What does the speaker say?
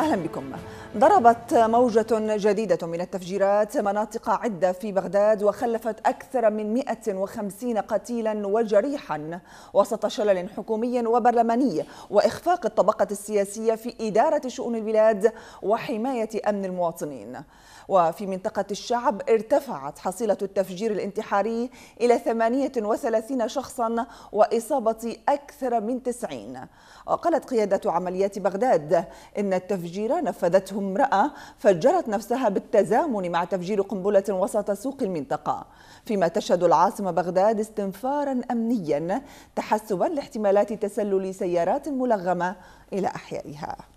أهلا بكم ضربت موجة جديدة من التفجيرات مناطق عدة في بغداد وخلفت أكثر من 150 قتيلا وجريحا وسط شلل حكومي وبرلماني وإخفاق الطبقة السياسية في إدارة شؤون البلاد وحماية أمن المواطنين وفي منطقة الشعب ارتفعت حصيلة التفجير الانتحاري إلى 38 شخصا وإصابة أكثر من 90 وقالت قيادة عمليات بغداد إن التفجير تفجير نفذته امرأة فجرت نفسها بالتزامن مع تفجير قنبلة وسط سوق المنطقة فيما تشهد العاصمة بغداد استنفارا أمنيا تحسبا لاحتمالات تسلل سيارات ملغمة إلى أحيائها